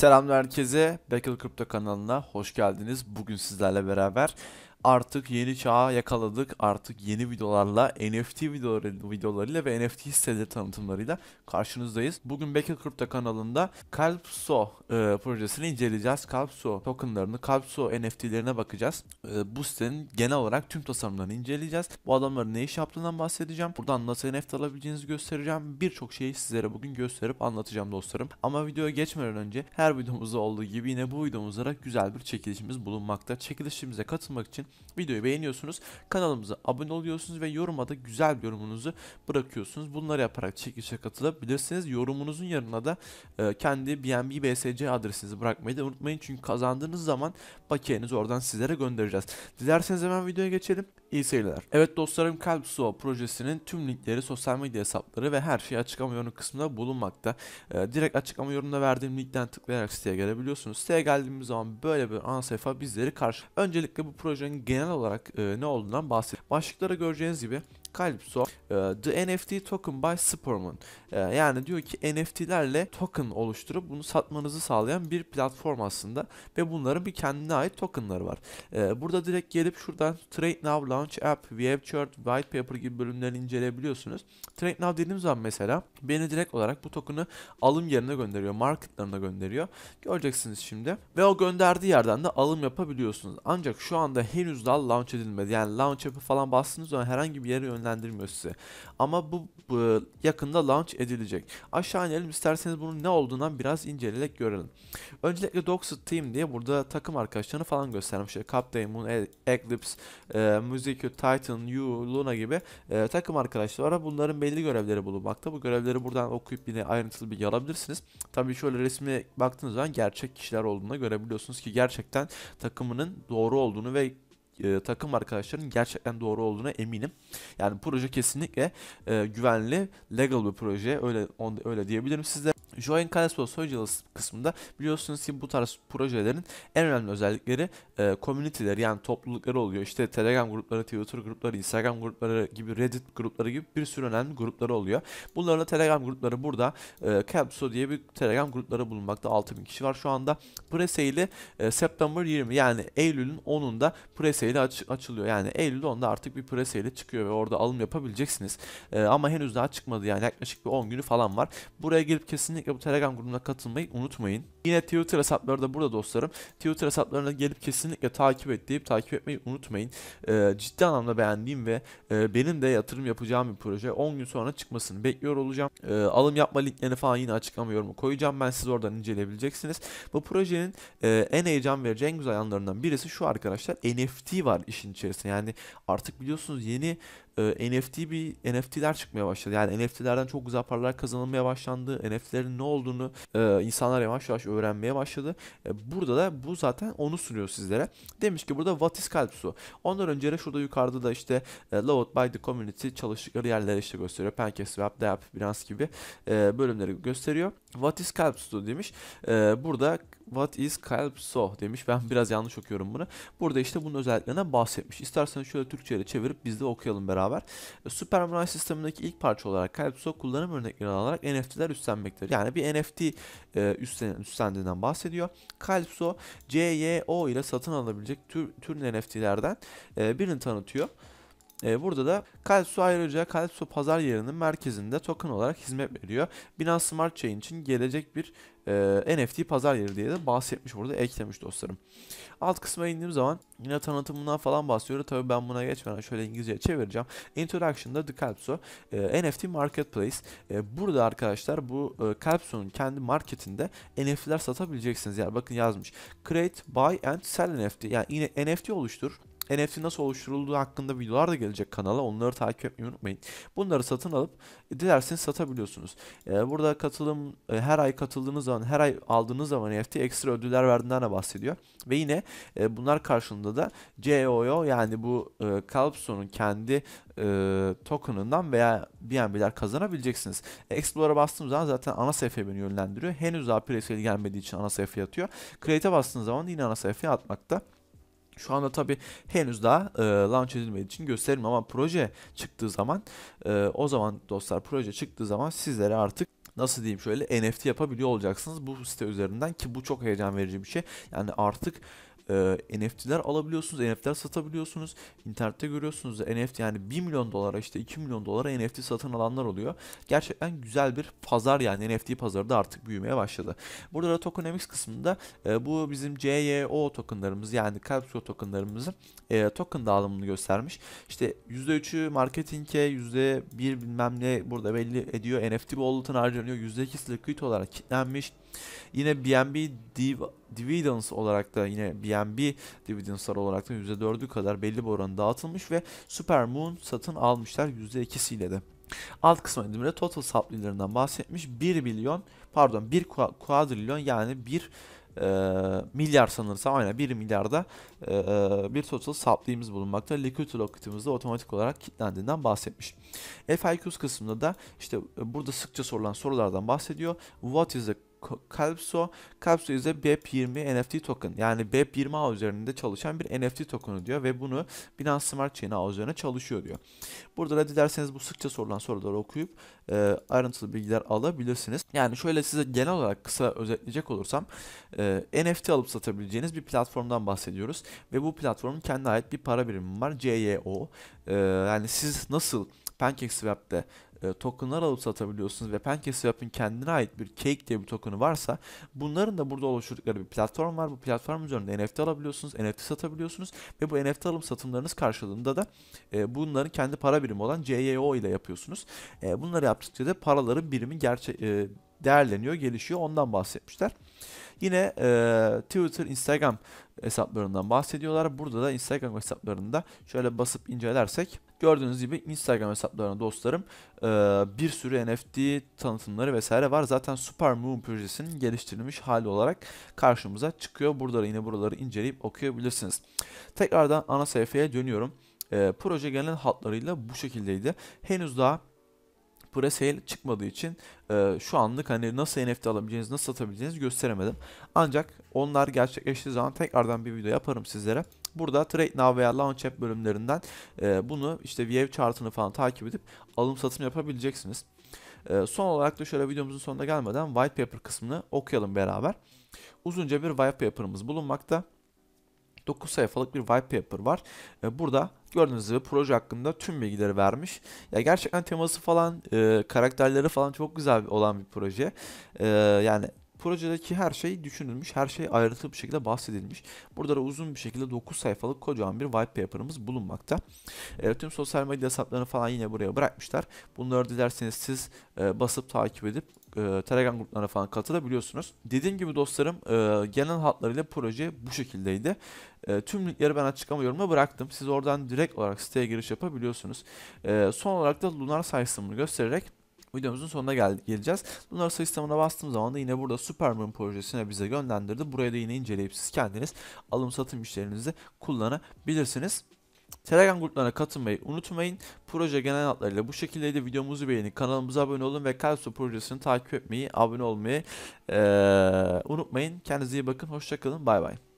Selamlar herkese. Battle Crypto kanalına hoş geldiniz. Bugün sizlerle beraber artık yeni çağa yakaladık. Artık yeni videolarla, NFT videoları, videolarıyla ve NFT hisseleri tanıtımlarıyla karşınızdayız. Bugün Becker Crypto kanalında Kalpso e, projesini inceleyeceğiz. Kalpso tokenlarını, Kalpso NFT'lerine bakacağız. E, bu sitenin genel olarak tüm tasarımlarını inceleyeceğiz. Bu adamların ne iş yaptığından bahsedeceğim. Buradan nasıl NFT alabileceğinizi göstereceğim. Birçok şeyi sizlere bugün gösterip anlatacağım dostlarım. Ama videoya geçmeden önce her videomuzda olduğu gibi yine bu videomuzda güzel bir çekilişimiz bulunmakta. Çekilişimize katılmak için Videoyu beğeniyorsunuz. Kanalımıza abone oluyorsunuz ve yoruma da güzel bir yorumunuzu bırakıyorsunuz. Bunları yaparak çekilişe katılabilirsiniz. Yorumunuzun yanına da e, kendi BNB BSC adresinizi bırakmayı da unutmayın. Çünkü kazandığınız zaman paketinizi oradan sizlere göndereceğiz. Dilerseniz hemen videoya geçelim. İyi seyirler. Evet dostlarım Kalp Suo projesinin tüm linkleri, sosyal medya hesapları ve her şey açıklama yorum kısmında bulunmakta. Ee, direkt açıklama yorumunda verdiğim linkten tıklayarak siteye gelebiliyorsunuz. Siteye geldiğimiz zaman böyle bir ana sayfa bizleri karşı. Öncelikle bu projenin genel olarak e, ne olduğundan bahsedelim. Başlıklara göreceğiniz gibi Calypso e, The NFT Token by Sporman e, yani diyor ki NFT'lerle token oluşturup bunu satmanızı sağlayan bir platform aslında ve bunların bir kendine ait tokenları var. E, burada direkt gelip şuradan Trade Now Launch App, WebChart, White Paper gibi bölümlerini inceleyebiliyorsunuz. Trade Now dediğim zaman mesela beni direkt olarak bu token'ı alım yerine gönderiyor, marketlarına gönderiyor. Göreceksiniz şimdi. Ve o gönderdiği yerden de alım yapabiliyorsunuz. Ancak şu anda henüz daha launch edilmedi. Yani launch yapı falan bastığınız zaman herhangi bir yere yönlendirmiyor size. Ama bu, bu yakında launch edilecek. Aşağı inelim isterseniz bunun ne olduğundan biraz inceleyerek görelim. Öncelikle Doxed Team diye burada takım arkadaşlarını falan göstermiş. İşte Cup Damon, e- Eclipse, e, Music'u, Titan, Yu, Luna gibi e, takım arkadaşları var. Bunların belli görevleri bulunmakta. Bu görevleri buradan okuyup yine ayrıntılı bilgi alabilirsiniz. Tabii şöyle resmi baktığınız zaman gerçek kişiler olduğunu görebiliyorsunuz ki gerçekten takımının doğru olduğunu ve e, takım arkadaşların gerçekten doğru olduğuna eminim. Yani proje kesinlikle e, güvenli, legal bir proje. Öyle on, öyle diyebilirim size. Join Kalesso Socials kısmında biliyorsunuz ki bu tarz projelerin en önemli özellikleri e, community'leri yani toplulukları oluyor. İşte Telegram grupları, Twitter grupları, Instagram grupları gibi, Reddit grupları gibi bir sürü önemli grupları oluyor. Bunlarla Telegram grupları burada e, Capso diye bir Telegram grupları bulunmakta. 6000 kişi var şu anda. Presale'i e, September 20 yani Eylül'ün 10'unda presale aç, açılıyor. Yani Eylül 10'da artık bir ile çıkıyor ve orada alım yapabileceksiniz. E, ama henüz daha çıkmadı yani yaklaşık bir 10 günü falan var. Buraya girip kesinlikle kesinlikle bu Telegram grubuna katılmayı unutmayın. Yine Twitter hesapları da burada dostlarım. Twitter hesaplarına gelip kesinlikle takip et deyip takip etmeyi unutmayın. E, ciddi anlamda beğendiğim ve e, benim de yatırım yapacağım bir proje. 10 gün sonra çıkmasını bekliyor olacağım. E, alım yapma linklerini falan yine açıklama koyacağım. Ben siz oradan inceleyebileceksiniz. Bu projenin e, en heyecan verici en güzel yanlarından birisi şu arkadaşlar. NFT var işin içerisinde. Yani artık biliyorsunuz yeni e, NFT bir NFT'ler çıkmaya başladı. Yani NFT'lerden çok güzel paralar kazanılmaya başlandı. NFT'lerin ne olduğunu e, insanlar yavaş yavaş öğrenmeye başladı. E, burada da bu zaten onu sunuyor sizlere. Demiş ki burada What is Calypso? Ondan önce de şurada yukarıda da işte e, Loved by the Community çalıştıkları yerleri işte gösteriyor. PancakeSwap, Dap, Binance gibi e, bölümleri gösteriyor. What is Calpso demiş. Ee, burada What is Calpso demiş. Ben biraz yanlış okuyorum bunu. Burada işte bunun özelliklerine bahsetmiş. İsterseniz şöyle Türkçe'ye çevirip biz de okuyalım beraber. Super ee, Superman sistemindeki ilk parça olarak Calpso kullanım örnekleri alarak NFT'ler üstlenmektir. Yani bir NFT e, üstlen, üstlendiğinden bahsediyor. Calpso CYO ile satın alabilecek tür, tür NFT'lerden e, birini tanıtıyor. E, burada da Calcio ayrıca Calcio pazar yerinin merkezinde token olarak hizmet veriyor. Binance Smart Chain için gelecek bir e, NFT pazar yeri diye de bahsetmiş burada eklemiş dostlarım. Alt kısma indiğim zaman yine tanıtımından falan bahsediyor. Tabii ben buna geçmeden şöyle İngilizce çevireceğim. Introduction'da The Calpso e, NFT Marketplace. E, burada arkadaşlar bu e, Calpso'nun kendi marketinde NFT'ler satabileceksiniz. Yani bakın yazmış. Create, buy and sell NFT. Yani yine NFT oluştur NFT nasıl oluşturulduğu hakkında videolar da gelecek kanala. Onları takip etmeyi unutmayın. Bunları satın alıp e, dilerseniz satabiliyorsunuz. Ee, burada katılım e, her ay katıldığınız zaman, her ay aldığınız zaman NFT ekstra ödüller verdiğinden de bahsediyor. Ve yine e, bunlar karşılığında da COO yani bu e, Calypso'nun kendi e, token'ından veya BNB'ler kazanabileceksiniz. E, Explore'a bastığım zaman zaten ana sayfaya beni yönlendiriyor. Henüz daha presale gelmediği için ana sayfaya atıyor. Create'e bastığınız zaman yine ana sayfaya atmakta. Şu anda tabi henüz daha e, launch edilmediği için gösterim ama proje çıktığı zaman e, o zaman dostlar proje çıktığı zaman sizlere artık nasıl diyeyim şöyle NFT yapabiliyor olacaksınız bu site üzerinden ki bu çok heyecan verici bir şey. Yani artık e, ee, NFT'ler alabiliyorsunuz, NFT'ler satabiliyorsunuz. İnternette görüyorsunuz NFT yani 1 milyon dolara işte 2 milyon dolara NFT satın alanlar oluyor. Gerçekten güzel bir pazar yani NFT pazarı da artık büyümeye başladı. Burada da tokenomics kısmında e, bu bizim CYO tokenlarımız yani Calypso tokenlarımızın e, token dağılımını göstermiş. İşte %3'ü marketinge, %1 bilmem ne burada belli ediyor. NFT bu olduğunu harcanıyor. %2'si likit olarak kitlenmiş. Yine BNB div dividends olarak da yine BNB dividendslar olarak da %4'ü kadar belli bir oranı dağıtılmış ve Supermoon satın almışlar %2'siyle de. Alt kısma indirimde total supply'lerinden bahsetmiş. 1 milyon pardon 1 kuadrilyon yani 1 e, milyar sanırsam aynen 1 milyarda e, e, bir total saplayımız bulunmakta. Liquid locket'imiz de otomatik olarak kilitlendiğinden bahsetmiş. FAQs kısmında da işte e, burada sıkça sorulan sorulardan bahsediyor. What is the Calypso. Calypso ise BEP20 NFT token. Yani BEP20 ağ üzerinde çalışan bir NFT token'ı diyor ve bunu Binance Smart Chain ağ üzerine çalışıyor diyor. Burada da dilerseniz bu sıkça sorulan soruları okuyup e, ayrıntılı bilgiler alabilirsiniz. Yani şöyle size genel olarak kısa özetleyecek olursam e, NFT alıp satabileceğiniz bir platformdan bahsediyoruz ve bu platformun kendine ait bir para birimi var CYO. E, yani siz nasıl PancakeSwap'te e, tokenlar alıp satabiliyorsunuz ve Pancase Swap'ın kendine ait bir Cake diye bir tokenı varsa bunların da burada oluşturdukları bir platform var. Bu platform üzerinde NFT alabiliyorsunuz, NFT satabiliyorsunuz ve bu NFT alım satımlarınız karşılığında da e, bunların kendi para birimi olan CYO ile yapıyorsunuz. E, bunları yaptıkça da paraların birimi gerçe e, değerleniyor, gelişiyor. Ondan bahsetmişler. Yine e, Twitter, Instagram hesaplarından bahsediyorlar. Burada da Instagram hesaplarında şöyle basıp incelersek Gördüğünüz gibi Instagram hesaplarına dostlarım bir sürü NFT tanıtımları vesaire var. Zaten Super Moon projesinin geliştirilmiş hali olarak karşımıza çıkıyor. Burada yine buraları inceleyip okuyabilirsiniz. Tekrardan ana sayfaya dönüyorum. Proje genel hatlarıyla bu şekildeydi. Henüz daha presale çıkmadığı için şu anlık hani nasıl NFT alabileceğiniz, nasıl satabileceğiniz gösteremedim. Ancak onlar gerçekleştiği zaman tekrardan bir video yaparım sizlere. Burada Trade Now veya Launch App bölümlerinden e, bunu işte view chartını falan takip edip alım satım yapabileceksiniz. E, son olarak da şöyle videomuzun sonuna gelmeden White Paper kısmını okuyalım beraber. Uzunca bir White Paper'ımız bulunmakta. 9 sayfalık bir white paper var. E, burada gördüğünüz gibi proje hakkında tüm bilgileri vermiş. Ya gerçekten teması falan, e, karakterleri falan çok güzel olan bir proje. E, yani Projedeki her şey düşünülmüş, her şey ayrıntılı bir şekilde bahsedilmiş. Burada da uzun bir şekilde 9 sayfalık kocaman bir white paper'ımız bulunmakta. E, tüm sosyal medya hesaplarını falan yine buraya bırakmışlar. Bunları dilerseniz siz e, basıp takip edip e, Telegram gruplarına falan katılabiliyorsunuz. Dediğim gibi dostlarım e, genel hatlarıyla proje bu şekildeydi. E, tüm linkleri ben açıklamıyorum, yoruma bıraktım. Siz oradan direkt olarak siteye giriş yapabiliyorsunuz. E, son olarak da Lunar sayısını göstererek videomuzun sonuna gel geleceğiz. Bunları sayı sistemine bastığım zaman da yine burada Supermoon projesine bize gönderdi. Buraya da yine inceleyip siz kendiniz alım satım işlerinizi kullanabilirsiniz. Telegram gruplarına katılmayı unutmayın. Proje genel hatlarıyla bu şekildeydi. Videomuzu beğenin, kanalımıza abone olun ve Kalso projesini takip etmeyi, abone olmayı ee, unutmayın. Kendinize iyi bakın, hoşçakalın, bay bay.